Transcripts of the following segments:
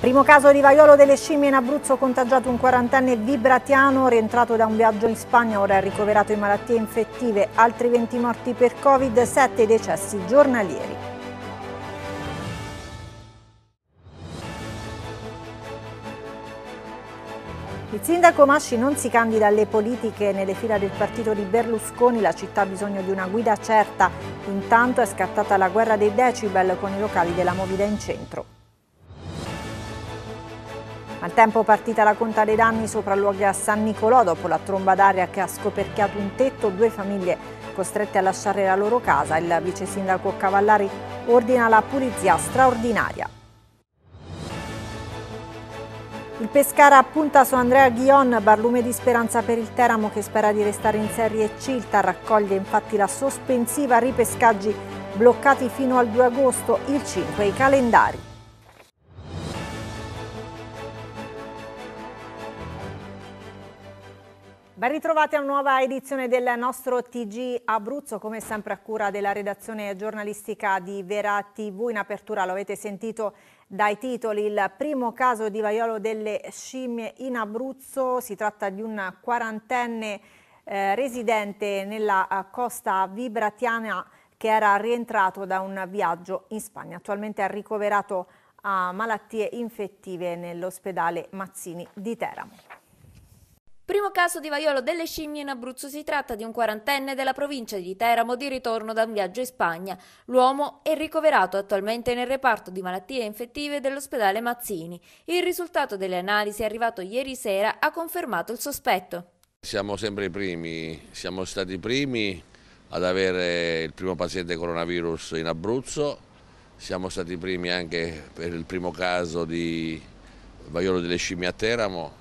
Primo caso di vaiolo delle scimmie in Abruzzo contagiato un quarantenne vibratiano rientrato da un viaggio in Spagna, ora è ricoverato in malattie infettive, altri 20 morti per Covid, 7 decessi giornalieri. Il sindaco Masci non si candida alle politiche, nelle fila del partito di Berlusconi la città ha bisogno di una guida certa, intanto è scattata la guerra dei decibel con i locali della Movida in centro. Al tempo partita la conta dei danni sopra luoghi a San Nicolò dopo la tromba d'aria che ha scoperchiato un tetto, due famiglie costrette a lasciare la loro casa. Il vice sindaco Cavallari ordina la pulizia straordinaria. Il Pescara punta su Andrea Ghion, barlume di speranza per il Teramo che spera di restare in Serie C. Il Tar raccoglie infatti la sospensiva ripescaggi bloccati fino al 2 agosto, il 5 i calendari. Ben ritrovati a una nuova edizione del nostro TG Abruzzo, come sempre a cura della redazione giornalistica di Vera TV. In apertura lo avete sentito dai titoli, il primo caso di vaiolo delle scimmie in Abruzzo, si tratta di un quarantenne eh, residente nella eh, costa vibratiana che era rientrato da un viaggio in Spagna. Attualmente è ricoverato a malattie infettive nell'ospedale Mazzini di Teramo. Primo caso di vaiolo delle scimmie in Abruzzo si tratta di un quarantenne della provincia di Teramo di ritorno da un viaggio in Spagna. L'uomo è ricoverato attualmente nel reparto di malattie infettive dell'ospedale Mazzini. Il risultato delle analisi arrivato ieri sera ha confermato il sospetto. Siamo sempre i primi, siamo stati i primi ad avere il primo paziente coronavirus in Abruzzo, siamo stati i primi anche per il primo caso di vaiolo delle scimmie a Teramo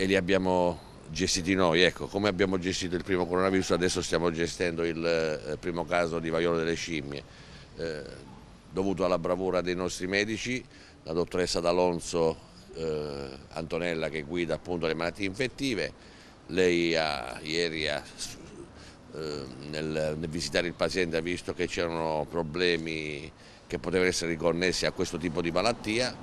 e li abbiamo gestiti noi, ecco, come abbiamo gestito il primo coronavirus adesso stiamo gestendo il eh, primo caso di vaiolo delle scimmie, eh, dovuto alla bravura dei nostri medici, la dottoressa D'Alonso eh, Antonella che guida appunto le malattie infettive, lei ha, ieri ha, eh, nel, nel visitare il paziente ha visto che c'erano problemi che potevano essere riconnessi a questo tipo di malattia,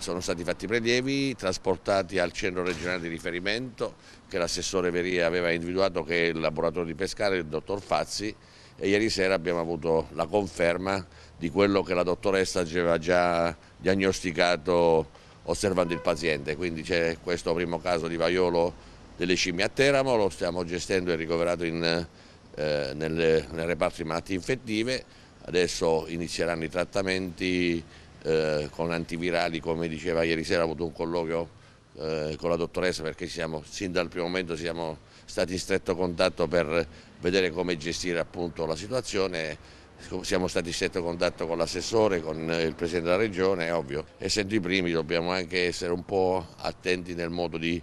sono stati fatti prelievi, trasportati al centro regionale di riferimento che l'assessore Veria aveva individuato che è il laboratorio di Pescara, il dottor Fazzi, e ieri sera abbiamo avuto la conferma di quello che la dottoressa aveva già diagnosticato osservando il paziente, quindi c'è questo primo caso di vaiolo delle scimmie a Teramo, lo stiamo gestendo e ricoverato in, eh, nel, nel reparto di malattie infettive, adesso inizieranno i trattamenti eh, con antivirali, come diceva ieri sera, ho avuto un colloquio eh, con la dottoressa perché siamo, sin dal primo momento siamo stati in stretto contatto per vedere come gestire appunto la situazione siamo stati in stretto contatto con l'assessore, con il Presidente della Regione, è ovvio. Essendo i primi dobbiamo anche essere un po' attenti nel modo di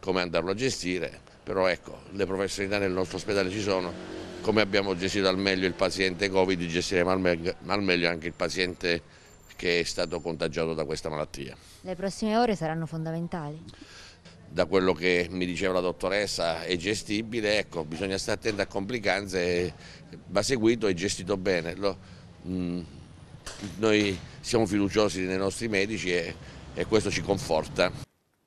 come andarlo a gestire, però ecco, le professionalità nel nostro ospedale ci sono, come abbiamo gestito al meglio il paziente Covid, gestiremo al meglio anche il paziente che è stato contagiato da questa malattia. Le prossime ore saranno fondamentali? Da quello che mi diceva la dottoressa è gestibile, ecco, bisogna stare attenti a complicanze, va seguito e gestito bene. Lo, mh, mm, noi siamo fiduciosi nei nostri medici e, e questo ci conforta.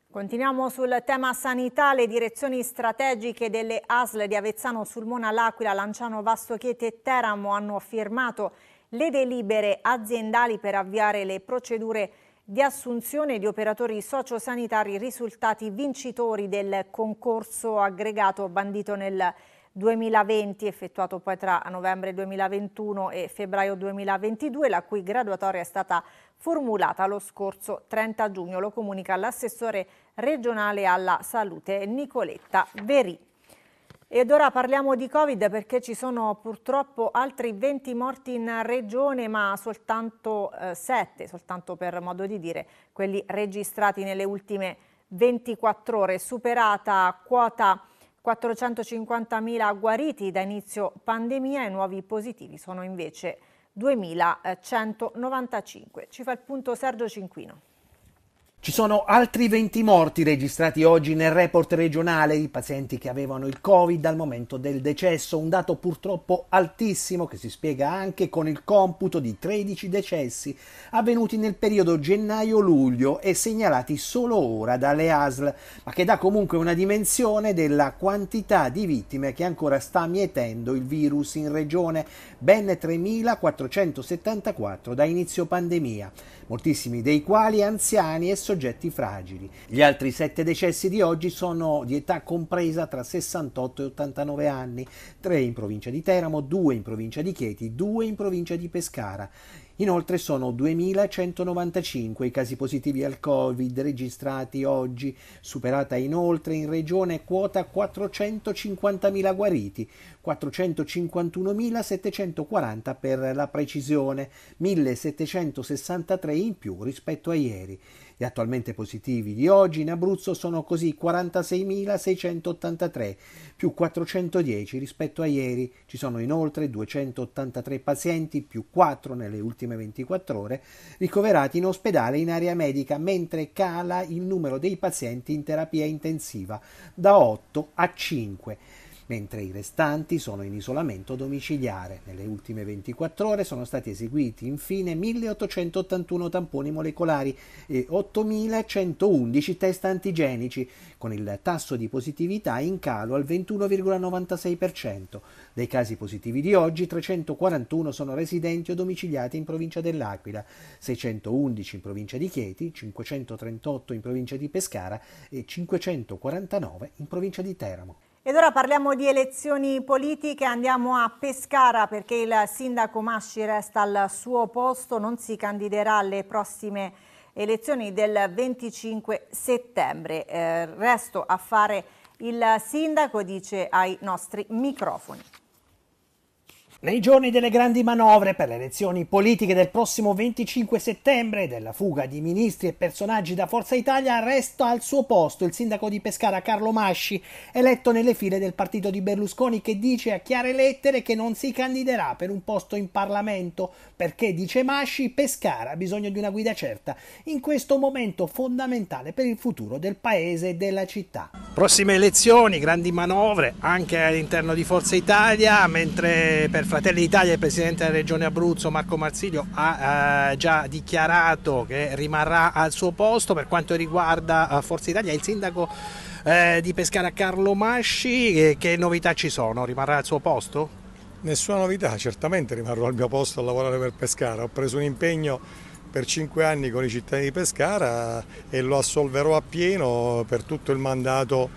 Continuiamo sul tema sanità, le direzioni strategiche delle ASL di Avezzano, Sulmona, L'Aquila, Lanciano, Vasto Chieti e Teramo hanno firmato le delibere aziendali per avviare le procedure di assunzione di operatori sociosanitari risultati vincitori del concorso aggregato bandito nel 2020, effettuato poi tra novembre 2021 e febbraio 2022, la cui graduatoria è stata formulata lo scorso 30 giugno, lo comunica l'assessore regionale alla salute Nicoletta Verì. Ed ora parliamo di Covid perché ci sono purtroppo altri 20 morti in regione, ma soltanto eh, 7, soltanto per modo di dire, quelli registrati nelle ultime 24 ore, superata quota 450.000 guariti da inizio pandemia e nuovi positivi sono invece 2.195. Ci fa il punto Sergio Cinquino. Ci sono altri 20 morti registrati oggi nel report regionale, di pazienti che avevano il Covid al momento del decesso, un dato purtroppo altissimo che si spiega anche con il computo di 13 decessi avvenuti nel periodo gennaio-luglio e segnalati solo ora dalle ASL, ma che dà comunque una dimensione della quantità di vittime che ancora sta mietendo il virus in regione, ben 3.474 da inizio pandemia, moltissimi dei quali anziani e soggetti soggetti fragili. Gli altri sette decessi di oggi sono di età compresa tra 68 e 89 anni, tre in provincia di Teramo, due in provincia di Chieti, due in provincia di Pescara. Inoltre sono 2.195 i casi positivi al Covid registrati oggi, superata inoltre in regione quota 450.000 guariti, 451.740 per la precisione, 1.763 in più rispetto a ieri. Gli attualmente positivi di oggi in Abruzzo sono così 46.683 più 410 rispetto a ieri. Ci sono inoltre 283 pazienti più 4 nelle ultime 24 ore ricoverati in ospedale in area medica, mentre cala il numero dei pazienti in terapia intensiva da 8 a 5 mentre i restanti sono in isolamento domiciliare. Nelle ultime 24 ore sono stati eseguiti infine 1881 tamponi molecolari e 8111 test antigenici, con il tasso di positività in calo al 21,96%. Dei casi positivi di oggi 341 sono residenti o domiciliati in provincia dell'Aquila, 611 in provincia di Chieti, 538 in provincia di Pescara e 549 in provincia di Teramo. Ed ora parliamo di elezioni politiche, andiamo a Pescara perché il sindaco Masci resta al suo posto, non si candiderà alle prossime elezioni del 25 settembre. Eh, resto a fare il sindaco, dice ai nostri microfoni. Nei giorni delle grandi manovre per le elezioni politiche del prossimo 25 settembre e della fuga di ministri e personaggi da Forza Italia, resta al suo posto il sindaco di Pescara Carlo Masci, eletto nelle file del partito di Berlusconi, che dice a chiare lettere che non si candiderà per un posto in Parlamento perché, dice Masci, Pescara ha bisogno di una guida certa in questo momento fondamentale per il futuro del paese e della città. Prossime elezioni, grandi manovre anche all'interno di Forza Italia, mentre per Fratelli d'Italia, il presidente della regione Abruzzo Marco Marsilio ha eh, già dichiarato che rimarrà al suo posto per quanto riguarda eh, Forza Italia, il sindaco eh, di Pescara Carlo Masci, che, eh, che novità ci sono? Rimarrà al suo posto? Nessuna novità, certamente rimarrò al mio posto a lavorare per Pescara, ho preso un impegno per cinque anni con i cittadini di Pescara e lo assolverò appieno per tutto il mandato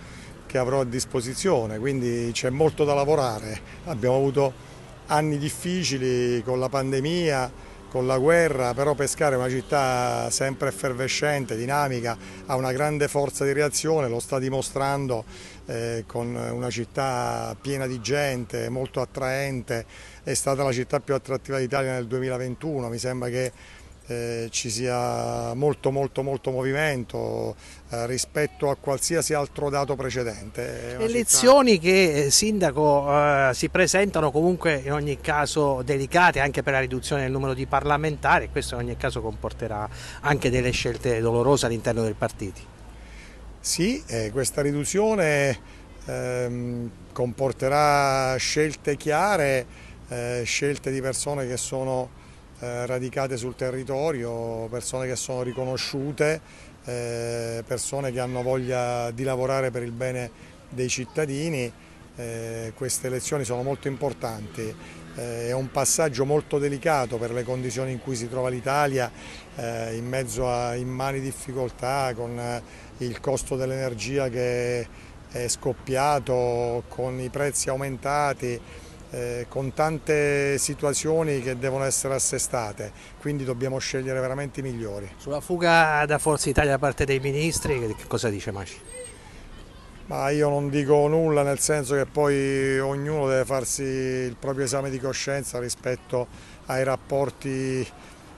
che avrò a disposizione, quindi c'è molto da lavorare, abbiamo avuto anni difficili con la pandemia, con la guerra, però Pescara è una città sempre effervescente, dinamica, ha una grande forza di reazione, lo sta dimostrando eh, con una città piena di gente, molto attraente, è stata la città più attrattiva d'Italia nel 2021, mi sembra che eh, ci sia molto molto molto movimento eh, rispetto a qualsiasi altro dato precedente. Elezioni città... che eh, Sindaco eh, si presentano comunque in ogni caso delicate anche per la riduzione del numero di parlamentari e questo in ogni caso comporterà anche delle scelte dolorose all'interno dei partiti. Sì, eh, questa riduzione ehm, comporterà scelte chiare, eh, scelte di persone che sono eh, radicate sul territorio, persone che sono riconosciute, eh, persone che hanno voglia di lavorare per il bene dei cittadini. Eh, queste elezioni sono molto importanti, è un passaggio molto delicato per le condizioni in cui si trova l'Italia, in mezzo a immani difficoltà, con il costo dell'energia che è scoppiato, con i prezzi aumentati, eh, con tante situazioni che devono essere assestate, quindi dobbiamo scegliere veramente i migliori. Sulla fuga da Forza Italia da parte dei ministri, che cosa dice Maci? Ma io non dico nulla nel senso che poi ognuno deve farsi il proprio esame di coscienza rispetto ai rapporti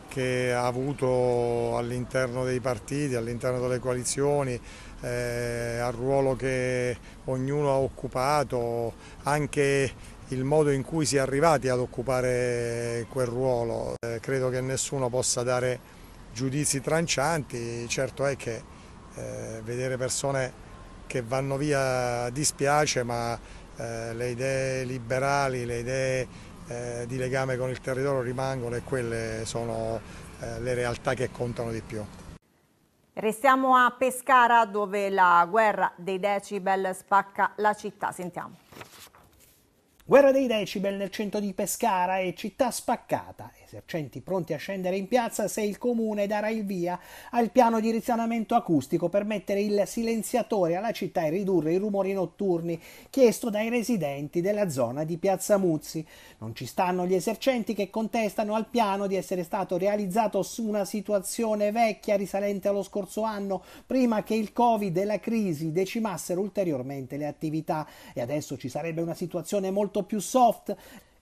che ha avuto all'interno dei partiti, all'interno delle coalizioni, eh, al ruolo che ognuno ha occupato, anche il modo in cui si è arrivati ad occupare quel ruolo. Eh, credo che nessuno possa dare giudizi trancianti, certo è che eh, vedere persone che vanno via dispiace, ma eh, le idee liberali, le idee eh, di legame con il territorio rimangono e quelle sono eh, le realtà che contano di più. Restiamo a Pescara dove la guerra dei decibel spacca la città, sentiamo. Guerra dei decibel nel centro di Pescara e città spaccata. Esercenti pronti a scendere in piazza se il comune darà il via al piano di risanamento acustico per mettere il silenziatore alla città e ridurre i rumori notturni chiesto dai residenti della zona di Piazza Muzzi. Non ci stanno gli esercenti che contestano al piano di essere stato realizzato su una situazione vecchia risalente allo scorso anno, prima che il Covid e la crisi decimassero ulteriormente le attività e adesso ci sarebbe una situazione molto molto più soft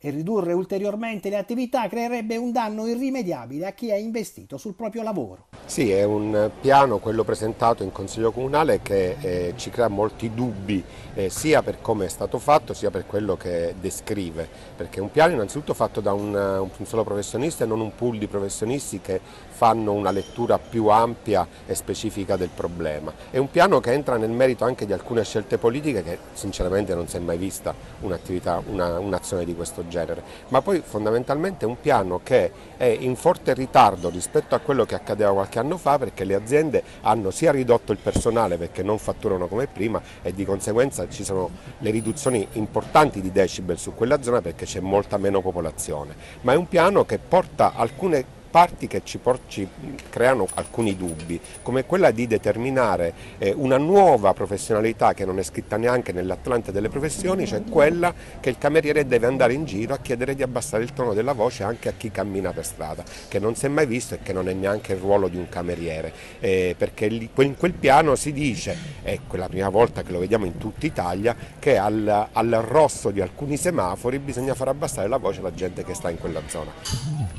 e ridurre ulteriormente le attività creerebbe un danno irrimediabile a chi è investito sul proprio lavoro. Sì, è un piano, quello presentato in Consiglio Comunale, che eh, ci crea molti dubbi eh, sia per come è stato fatto sia per quello che descrive, perché è un piano innanzitutto fatto da un, un solo professionista e non un pool di professionisti che fanno una lettura più ampia e specifica del problema. È un piano che entra nel merito anche di alcune scelte politiche che sinceramente non si è mai vista un'azione di questo genere genere, ma poi fondamentalmente è un piano che è in forte ritardo rispetto a quello che accadeva qualche anno fa perché le aziende hanno sia ridotto il personale perché non fatturano come prima e di conseguenza ci sono le riduzioni importanti di decibel su quella zona perché c'è molta meno popolazione, ma è un piano che porta alcune parti che ci, ci, creano alcuni dubbi, come quella di determinare eh, una nuova professionalità che non è scritta neanche nell'Atlante delle professioni, cioè quella che il cameriere deve andare in giro a chiedere di abbassare il tono della voce anche a chi cammina per strada, che non si è mai visto e che non è neanche il ruolo di un cameriere, eh, perché in quel piano si dice, è quella prima volta che lo vediamo in tutta Italia, che al, al rosso di alcuni semafori bisogna far abbassare la voce alla gente che sta in quella zona.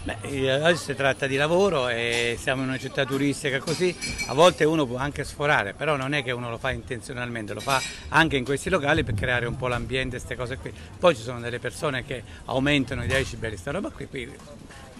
Beh, eh, tratta di lavoro e siamo in una città turistica così, a volte uno può anche sforare, però non è che uno lo fa intenzionalmente, lo fa anche in questi locali per creare un po' l'ambiente, queste cose qui. Poi ci sono delle persone che aumentano i decibel, questa roba qui, qui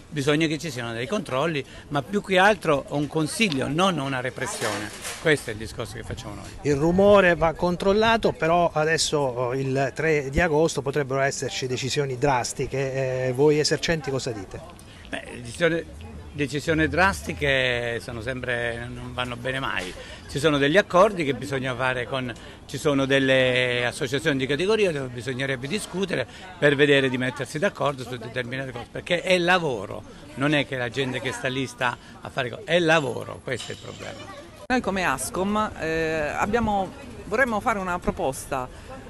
bisogna che ci siano dei controlli, ma più che altro un consiglio, non una repressione. Questo è il discorso che facciamo noi. Il rumore va controllato, però adesso oh, il 3 di agosto potrebbero esserci decisioni drastiche. Eh, voi esercenti cosa dite? Beh, decisioni, decisioni drastiche sempre, non vanno bene mai. Ci sono degli accordi che bisogna fare con, ci sono delle associazioni di categoria dove bisognerebbe discutere per vedere di mettersi d'accordo su determinate cose, perché è lavoro, non è che la gente che sta lì sta a fare cose, è lavoro, questo è il problema. Noi come ASCOM eh, abbiamo, vorremmo fare una proposta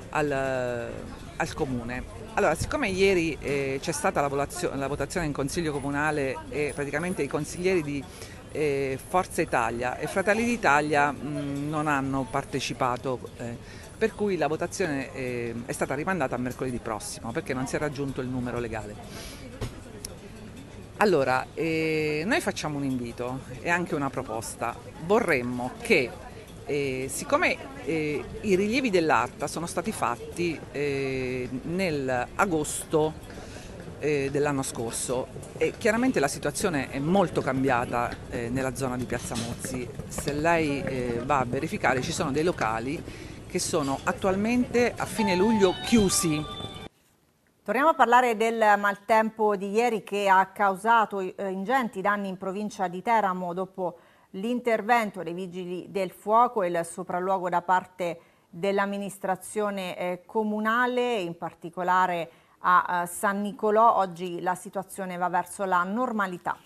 al, al Comune allora, siccome ieri eh, c'è stata la, volazio- la, votazione in Consiglio Comunale e praticamente i consiglieri di eh, Forza Italia e Fratelli d'Italia mh, mm, non hanno partecipato, eh, per cui la votazione eh, è stata rimandata a mercoledì prossimo perché non si è raggiunto il numero legale. Allora, eh, noi facciamo un invito e anche una proposta. Vorremmo che eh, siccome eh, i rilievi dell'ARTA sono stati fatti eh, nell'agosto dell'anno scorso e chiaramente la situazione è molto cambiata nella zona di Piazza Mozzi, se lei va a verificare ci sono dei locali che sono attualmente a fine luglio chiusi Torniamo a parlare del maltempo di ieri che ha causato eh, ingenti danni in provincia di Teramo dopo l'intervento dei vigili del fuoco e il sopralluogo da parte dell'amministrazione eh, comunale, in particolare a eh, San Nicolò. Oggi la situazione va verso la normalità.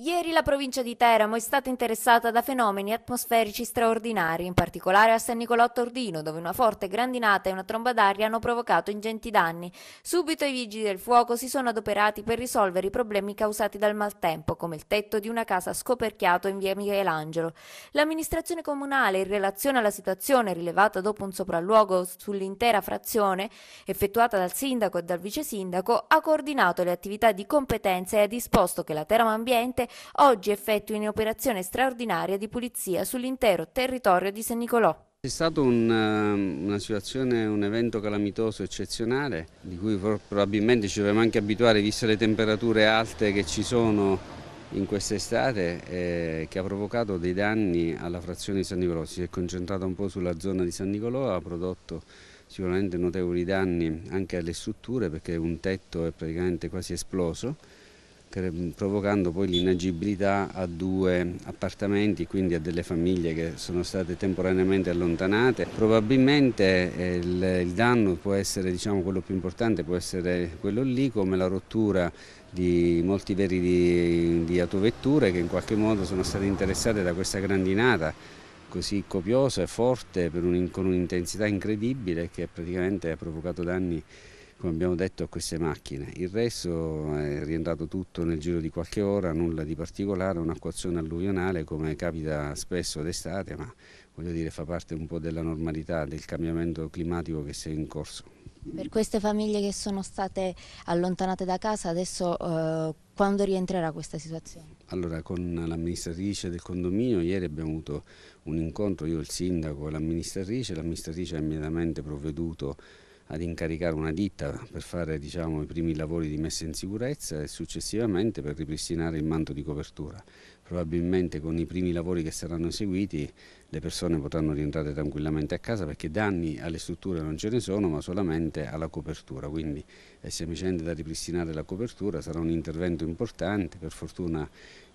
Ieri la provincia di Teramo è stata interessata da fenomeni atmosferici straordinari, in particolare a San Nicolò Tordino, dove una forte grandinata e una tromba d'aria hanno provocato ingenti danni. Subito i vigili del fuoco si sono adoperati per risolvere i problemi causati dal maltempo, come il tetto di una casa scoperchiato in via Michelangelo. L'amministrazione comunale, in relazione alla situazione rilevata dopo un sopralluogo sull'intera frazione, effettuata dal sindaco e dal vice sindaco, ha coordinato le attività di competenza e ha disposto che la Teramo Ambiente oggi effettui un'operazione straordinaria di pulizia sull'intero territorio di San Nicolò. È stato un, eh, una situazione, un evento calamitoso eccezionale di cui probabilmente ci dovevamo anche abituare viste le temperature alte che ci sono in quest'estate eh, che ha provocato dei danni alla frazione di San Nicolò, si è concentrata un po' sulla zona di San Nicolò, ha prodotto sicuramente notevoli danni anche alle strutture perché un tetto è praticamente quasi esploso provocando poi l'inagibilità a due appartamenti, quindi a delle famiglie che sono state temporaneamente allontanate. Probabilmente eh, il, danno può essere, diciamo, quello più importante può essere quello lì, come la rottura di molti veri di, di autovetture che in qualche modo sono state interessate da questa grandinata così copiosa e forte un, con un'intensità incredibile che praticamente ha provocato danni come abbiamo detto, a queste macchine. Il resto è rientrato tutto nel giro di qualche ora, nulla di particolare, un'acquazione alluvionale come capita spesso d'estate, ma voglio dire fa parte un po' della normalità, del cambiamento climatico che si è in corso. Per queste famiglie che sono state allontanate da casa, adesso eh, quando rientrerà questa situazione? Allora, con l'amministratrice del condominio ieri abbiamo avuto un incontro, io il sindaco e l'amministratrice, l'amministratrice ha immediatamente provveduto ad incaricare una ditta per fare diciamo, i primi lavori di messa in sicurezza e successivamente per ripristinare il manto di copertura. Probabilmente con i primi lavori che saranno eseguiti le persone potranno rientrare tranquillamente a casa perché danni alle strutture non ce ne sono ma solamente alla copertura, quindi è semplicemente da ripristinare la copertura, sarà un intervento importante, per fortuna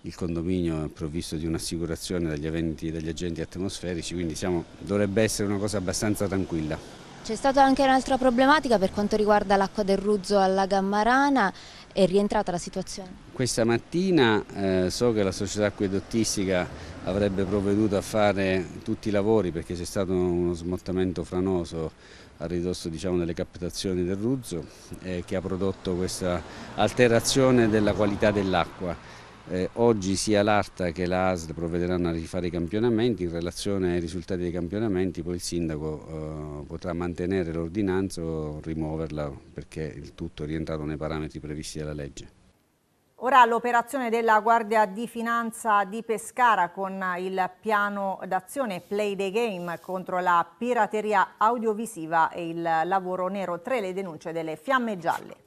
il condominio è provvisto di un'assicurazione dagli, dagli agenti atmosferici, quindi siamo, dovrebbe essere una cosa abbastanza tranquilla. C'è stata anche un'altra problematica per quanto riguarda l'acqua del Ruzzo alla Gammarana, è rientrata la situazione? Questa mattina eh, so che la società acquedottistica avrebbe provveduto a fare tutti i lavori perché c'è stato uno smottamento franoso a ridosso diciamo, delle captazioni del Ruzzo eh, che ha prodotto questa alterazione della qualità dell'acqua eh, oggi sia l'ARTA che la ASL provvederanno a rifare i campionamenti, in relazione ai risultati dei campionamenti poi il sindaco eh, potrà mantenere l'ordinanza o rimuoverla perché il tutto è rientrato nei parametri previsti dalla legge. Ora l'operazione della Guardia di Finanza di Pescara con il piano d'azione Play the Game contro la pirateria audiovisiva e il lavoro nero, tre le denunce delle fiamme gialle.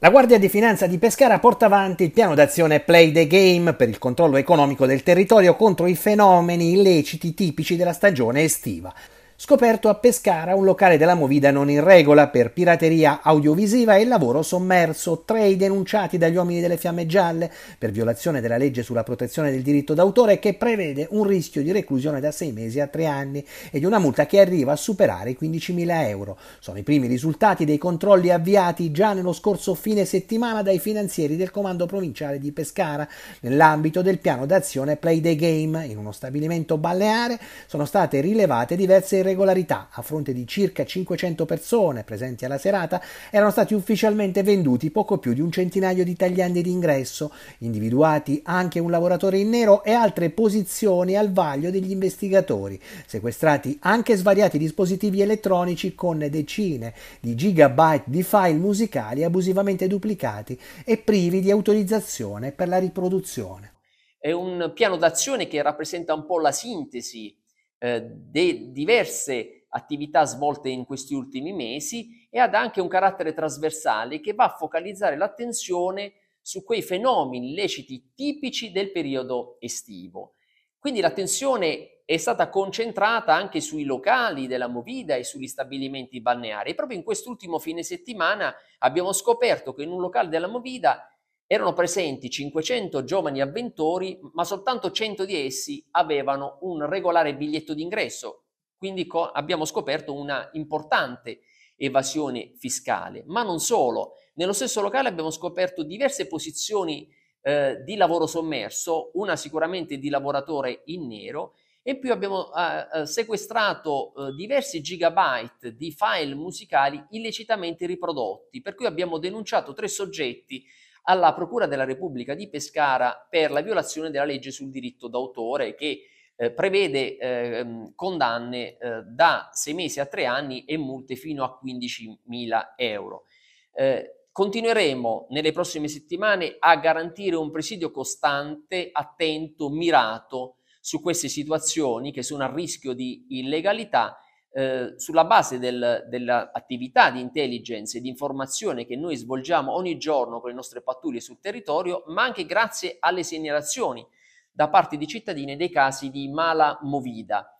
La Guardia di Finanza di Pescara porta avanti il piano d'azione Play the Game per il controllo economico del territorio contro i fenomeni illeciti tipici della stagione estiva scoperto a Pescara un locale della movida non in regola per pirateria audiovisiva e lavoro sommerso, tre i denunciati dagli uomini delle fiamme gialle per violazione della legge sulla protezione del diritto d'autore che prevede un rischio di reclusione da sei mesi a tre anni e di una multa che arriva a superare i 15.000 euro. Sono i primi risultati dei controlli avviati già nello scorso fine settimana dai finanzieri del Comando Provinciale di Pescara nell'ambito del piano d'azione Play the Game. In uno stabilimento balneare sono state rilevate diverse irregolarità, a fronte di circa 500 persone presenti alla serata, erano stati ufficialmente venduti poco più di un centinaio di tagliandi d'ingresso, individuati anche un lavoratore in nero e altre posizioni al vaglio degli investigatori, sequestrati anche svariati dispositivi elettronici con decine di gigabyte di file musicali abusivamente duplicati e privi di autorizzazione per la riproduzione. È un piano d'azione che rappresenta un po' la sintesi eh, de- diverse attività svolte in questi ultimi mesi e ad anche un carattere trasversale che va a focalizzare l'attenzione su quei fenomeni illeciti tipici del periodo estivo. Quindi l'attenzione è stata concentrata anche sui locali della Movida e sugli stabilimenti balneari. E proprio in quest'ultimo fine settimana abbiamo scoperto che in un locale della Movida erano presenti 500 giovani avventori, ma soltanto 100 di essi avevano un regolare biglietto d'ingresso, quindi co- abbiamo scoperto una importante evasione fiscale. Ma non solo, nello stesso locale abbiamo scoperto diverse posizioni eh, di lavoro sommerso, una sicuramente di lavoratore in nero, e più abbiamo eh, eh sequestrato eh, diversi gigabyte di file musicali illecitamente riprodotti, per cui abbiamo denunciato tre soggetti alla Procura della Repubblica di Pescara per la violazione della legge sul diritto d'autore che eh, prevede eh, mm, condanne eh, da sei mesi a tre anni e multe fino a 15.000 euro. Eh, continueremo nelle prossime settimane a garantire un presidio costante, attento, mirato su queste situazioni che sono a rischio di illegalità eh, sulla base del, dell'attività di intelligence e di informazione che noi svolgiamo ogni giorno con le nostre pattuglie sul territorio, ma anche grazie alle segnalazioni da parte di cittadini dei casi di mala movida.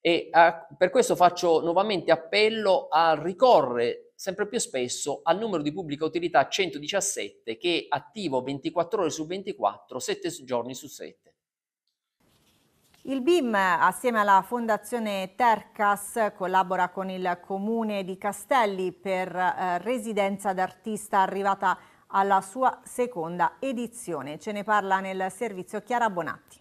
E a, per questo faccio nuovamente appello a ricorrere sempre più spesso al numero di pubblica utilità 117 che è attivo 24 ore su 24, 7 giorni su 7. Il BIM assieme alla Fondazione Tercas collabora con il Comune di Castelli per eh, residenza d'artista arrivata alla sua seconda edizione. Ce ne parla nel servizio Chiara Bonatti.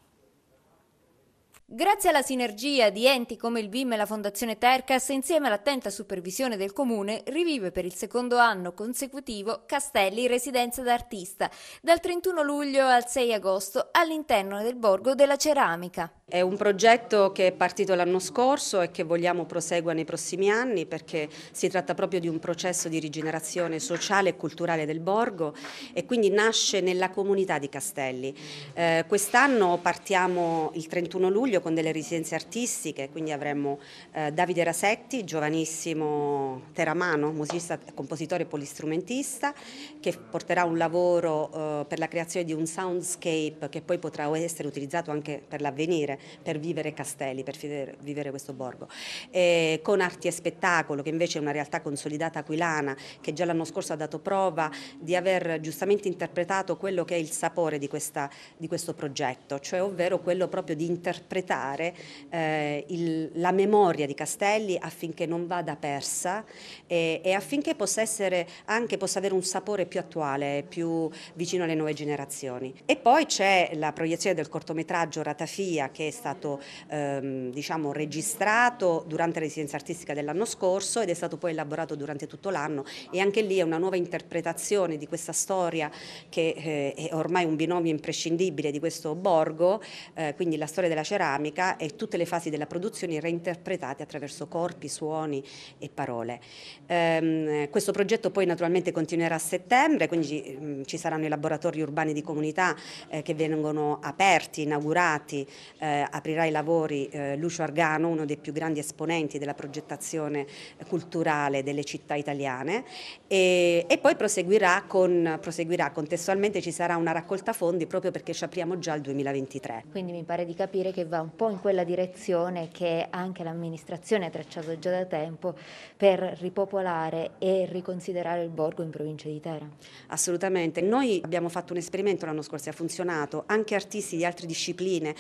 Grazie alla sinergia di enti come il BIM e la Fondazione Tercas, insieme all'attenta supervisione del Comune, rivive per il secondo anno consecutivo Castelli Residenza d'Artista, dal 31 luglio al 6 agosto all'interno del Borgo della Ceramica. È un progetto che è partito l'anno scorso e che vogliamo prosegua nei prossimi anni perché si tratta proprio di un processo di rigenerazione sociale e culturale del borgo e quindi nasce nella comunità di Castelli. Eh, Quest'anno partiamo il 31 luglio con delle residenze artistiche, quindi avremo eh, Davide Rasetti, giovanissimo teramano, musicista, compositore e polistrumentista, che porterà un lavoro eh, per la creazione di un soundscape che poi potrà essere utilizzato anche per l'avvenire per vivere Castelli, per vivere questo borgo. E con Arti e Spettacolo, che invece è una realtà consolidata aquilana, che già l'anno scorso ha dato prova di aver giustamente interpretato quello che è il sapore di, questa, di questo progetto, cioè ovvero quello proprio di interpretare eh, il, la memoria di Castelli affinché non vada persa e, e affinché possa essere anche possa avere un sapore più attuale, più vicino alle nuove generazioni. E poi c'è la proiezione del cortometraggio Ratafia che è stato ehm, diciamo, registrato durante la residenza artistica dell'anno scorso ed è stato poi elaborato durante tutto l'anno e anche lì è una nuova interpretazione di questa storia che eh, è ormai un binomio imprescindibile di questo borgo, eh, quindi la storia della ceramica e tutte le fasi della produzione reinterpretate attraverso corpi, suoni e parole. Ehm, questo progetto poi naturalmente continuerà a settembre, quindi mh, mm, ci saranno i laboratori urbani di comunità eh, che vengono aperti, inaugurati eh, eh, aprirà i lavori eh, Lucio Argano, uno dei più grandi esponenti della progettazione culturale delle città italiane e, e poi proseguirà, con, proseguirà, contestualmente ci sarà una raccolta fondi proprio perché ci apriamo già il 2023. Quindi mi pare di capire che va un po' in quella direzione che anche l'amministrazione ha tracciato già da tempo per ripopolare e riconsiderare il borgo in provincia di Terra. Assolutamente, noi abbiamo fatto un esperimento l'anno scorso e ha funzionato, anche artisti di altre discipline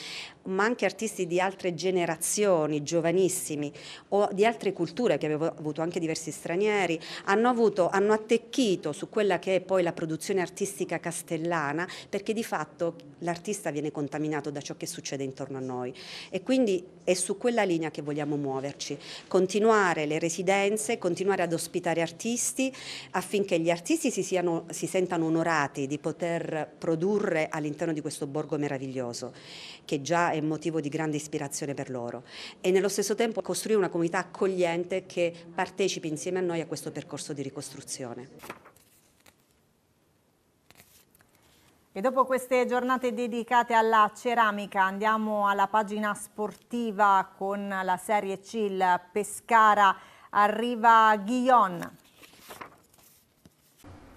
ma anche artisti di altre generazioni, giovanissimi o di altre culture che avevo avuto anche diversi stranieri, hanno, avuto, hanno attecchito su quella che è poi la produzione artistica castellana perché di fatto l'artista viene contaminato da ciò che succede intorno a noi e quindi è su quella linea che vogliamo muoverci, continuare le residenze, continuare ad ospitare artisti affinché gli artisti si, siano, si sentano onorati di poter produrre all'interno di questo borgo meraviglioso, che già è motivo di grande ispirazione per loro. E nello stesso tempo costruire una comunità accogliente che partecipi insieme a noi a questo percorso di ricostruzione. E dopo queste giornate dedicate alla ceramica andiamo alla pagina sportiva con la Serie C, il Pescara arriva Ghion.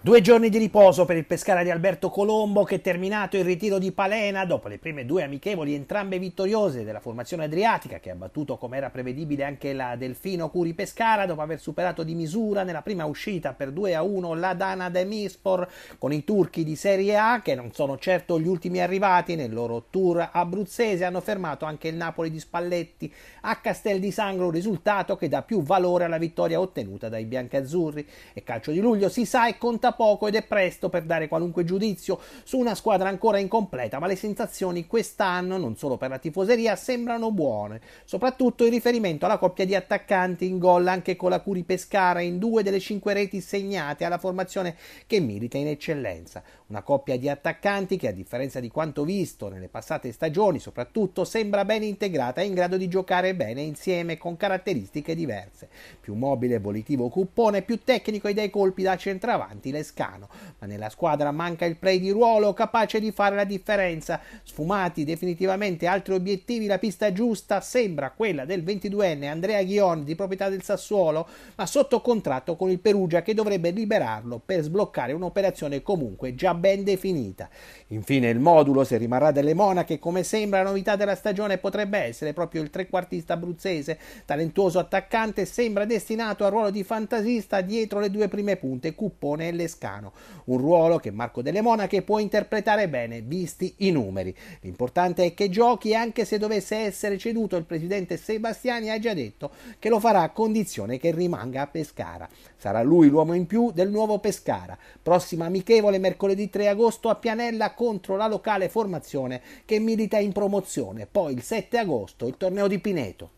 Due giorni di riposo per il Pescara di Alberto Colombo che terminato il ritiro di Palena dopo le prime due amichevoli entrambe vittoriose della formazione adriatica che ha battuto come era prevedibile anche la Delfino Curi Pescara dopo aver superato di misura nella prima uscita per 2 a 1 la Dana Demispor con i turchi di Serie A che non sono certo gli ultimi arrivati nel loro tour abruzzese hanno fermato anche il Napoli di Spalletti a Castel di Sangro un risultato che dà più valore alla vittoria ottenuta dai biancazzurri e calcio di luglio si sa e conta poco ed è presto per dare qualunque giudizio su una squadra ancora incompleta, ma le sensazioni quest'anno, non solo per la tifoseria, sembrano buone, soprattutto in riferimento alla coppia di attaccanti in gol anche con la Curi Pescara in due delle cinque reti segnate alla formazione che milita in eccellenza. Una coppia di attaccanti che, a differenza di quanto visto nelle passate stagioni, soprattutto sembra ben integrata e in grado di giocare bene insieme con caratteristiche diverse. Più mobile e volitivo Cuppone, più tecnico e dai colpi da centravanti le Valsecano, ma nella squadra manca il play di ruolo capace di fare la differenza. Sfumati definitivamente altri obiettivi, la pista giusta sembra quella del 22enne Andrea Ghion di proprietà del Sassuolo, ma sotto contratto con il Perugia che dovrebbe liberarlo per sbloccare un'operazione comunque già ben definita. Infine il modulo, se rimarrà delle monache come sembra la novità della stagione potrebbe essere proprio il trequartista abruzzese, talentuoso attaccante, sembra destinato al ruolo di fantasista dietro le due prime punte, Cuppone e Lessandro francescano, un ruolo che Marco delle Monache può interpretare bene, visti i numeri. L'importante è che giochi, anche se dovesse essere ceduto il presidente Sebastiani ha già detto che lo farà a condizione che rimanga a Pescara. Sarà lui l'uomo in più del nuovo Pescara. Prossima amichevole mercoledì 3 agosto a Pianella contro la locale formazione che milita in promozione. Poi il 7 agosto il torneo di Pineto.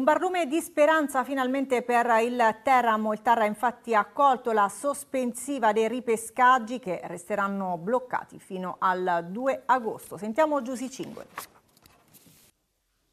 Un barlume di speranza finalmente per il Teramo. Il ha infatti accolto la sospensiva dei ripescaggi che resteranno bloccati fino al 2 agosto. Sentiamo Giussi Cinque.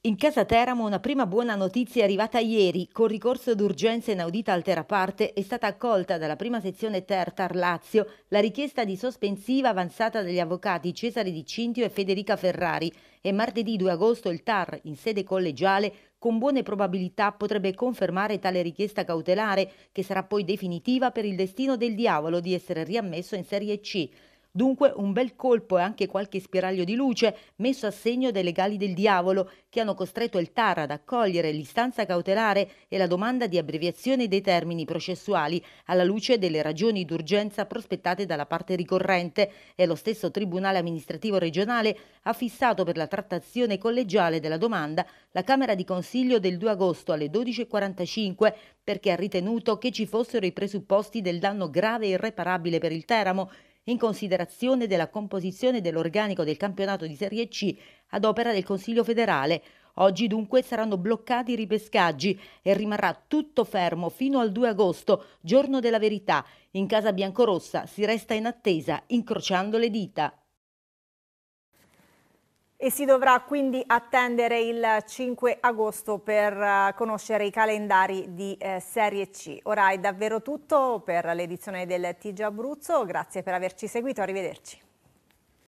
In casa Teramo una prima buona notizia è arrivata ieri. Con ricorso d'urgenza inaudita al teraparte è stata accolta dalla prima sezione Tertar Lazio la richiesta di sospensiva avanzata dagli avvocati Cesare Di Cintio e Federica Ferrari e martedì 2 agosto il Tar, in sede collegiale, con buone probabilità potrebbe confermare tale richiesta cautelare, che sarà poi definitiva per il destino del diavolo di essere riammesso in Serie C. Dunque un bel colpo e anche qualche spiraglio di luce messo a segno dai legali del diavolo che hanno costretto il TAR ad accogliere l'istanza cautelare e la domanda di abbreviazione dei termini processuali alla luce delle ragioni d'urgenza prospettate dalla parte ricorrente e lo stesso Tribunale amministrativo regionale ha fissato per la trattazione collegiale della domanda la Camera di Consiglio del 2 agosto alle 12.45 perché ha ritenuto che ci fossero i presupposti del danno grave e irreparabile per il Teramo in considerazione della composizione dell'organico del campionato di Serie C ad opera del Consiglio federale. Oggi dunque saranno bloccati i ripescaggi e rimarrà tutto fermo fino al 2 agosto, giorno della verità. In casa biancorossa si resta in attesa, incrociando le dita e si dovrà quindi attendere il 5 agosto per eh, conoscere i calendari di eh, Serie C. Ora è davvero tutto per l'edizione del TG Abruzzo, grazie per averci seguito, arrivederci.